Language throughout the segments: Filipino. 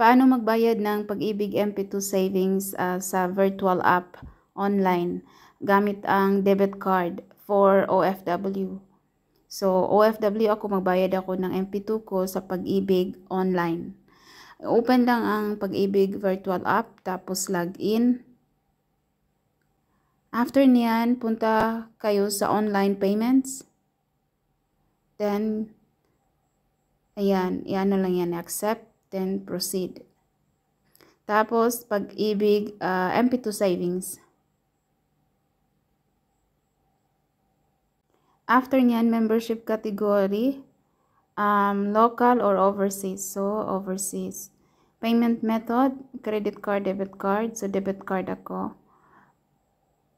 Paano magbayad ng Pag-ibig MP2 Savings uh, sa virtual app online gamit ang debit card for OFW? So, OFW ako, magbayad ako ng MP2 ko sa Pag-ibig online. Open lang ang Pag-ibig virtual app, tapos log in. After niyan, punta kayo sa online payments. Then, ayan, iano lang yan, accept. then proceed. Tapos, pag-ibig, uh, ah, MP2 savings. After nyan, membership category, um, local or overseas. So, overseas. Payment method, credit card, debit card. So, debit card ako.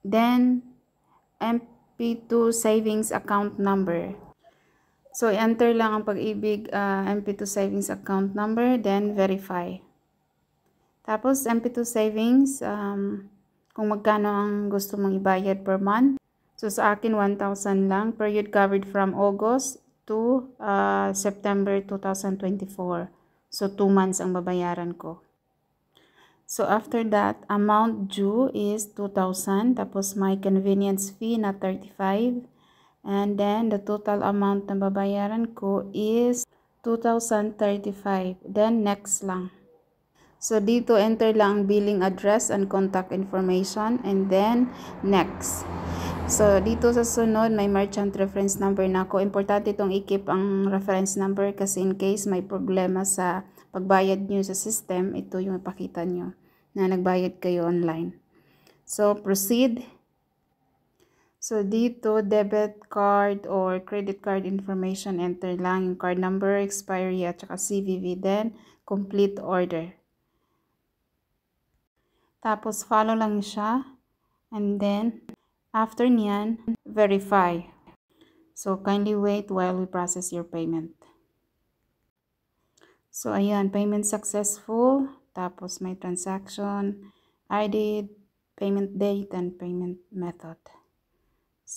Then, MP2 savings account number. So, enter lang ang pag-ibig uh, ah, MP2 savings account number, then verify. Tapos, MP2 savings, um, kung magkano ang gusto mong ibayad per month. So, sa akin, 1,000 lang. Period covered from August to uh, September 2024. So, 2 months ang babayaran ko. So, after that, amount due is 2,000. Tapos, my convenience fee na 35 And then, the total amount na babayaran ko is 2,035. Then, next lang. So, dito enter lang billing address and contact information. And then, next. So, dito sa sunod, may merchant reference number na ako. Importante itong ikip ang reference number kasi in case may problema sa pagbayad nyo sa system, ito yung ipakita nyo na nagbayad kayo online. So, proceed. So, dito, debit card or credit card information, enter lang yung card number, expiry, at saka CVV. Then, complete order. Tapos, follow lang siya. And then, after niyan, verify. So, kindly wait while we process your payment. So, ayan, payment successful. Tapos, may transaction, ID, payment date, and payment method.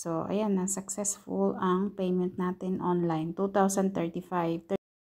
So, ayan na, successful ang payment natin online. 2,035.